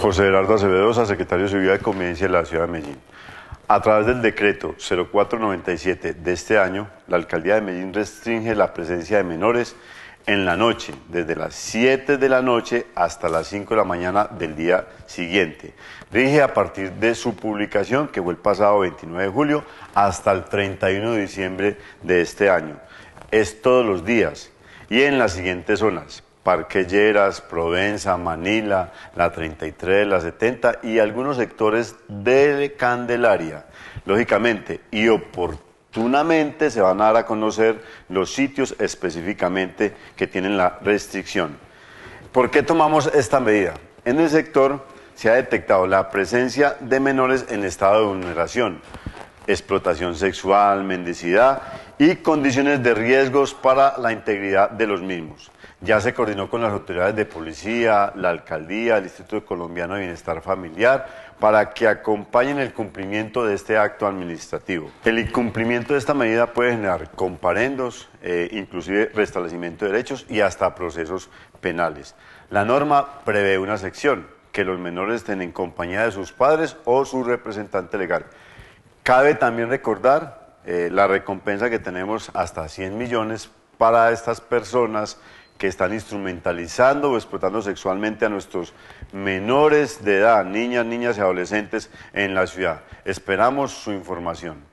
José Gerardo Acevedosa, secretario de Seguridad y Convivencia de la Ciudad de Medellín. A través del decreto 0497 de este año, la Alcaldía de Medellín restringe la presencia de menores en la noche, desde las 7 de la noche hasta las 5 de la mañana del día siguiente. Rige a partir de su publicación, que fue el pasado 29 de julio, hasta el 31 de diciembre de este año. Es todos los días y en las siguientes zonas. Lleras, Provenza, Manila, la 33, la 70 y algunos sectores de Candelaria. Lógicamente y oportunamente se van a dar a conocer los sitios específicamente que tienen la restricción. ¿Por qué tomamos esta medida? En el sector se ha detectado la presencia de menores en estado de vulneración explotación sexual, mendicidad y condiciones de riesgos para la integridad de los mismos. Ya se coordinó con las autoridades de policía, la alcaldía, el Instituto Colombiano de Bienestar Familiar, para que acompañen el cumplimiento de este acto administrativo. El incumplimiento de esta medida puede generar comparendos, eh, inclusive restablecimiento de derechos y hasta procesos penales. La norma prevé una sección, que los menores estén en compañía de sus padres o su representante legal. Cabe también recordar eh, la recompensa que tenemos hasta 100 millones para estas personas que están instrumentalizando o explotando sexualmente a nuestros menores de edad, niñas, niñas y adolescentes en la ciudad. Esperamos su información.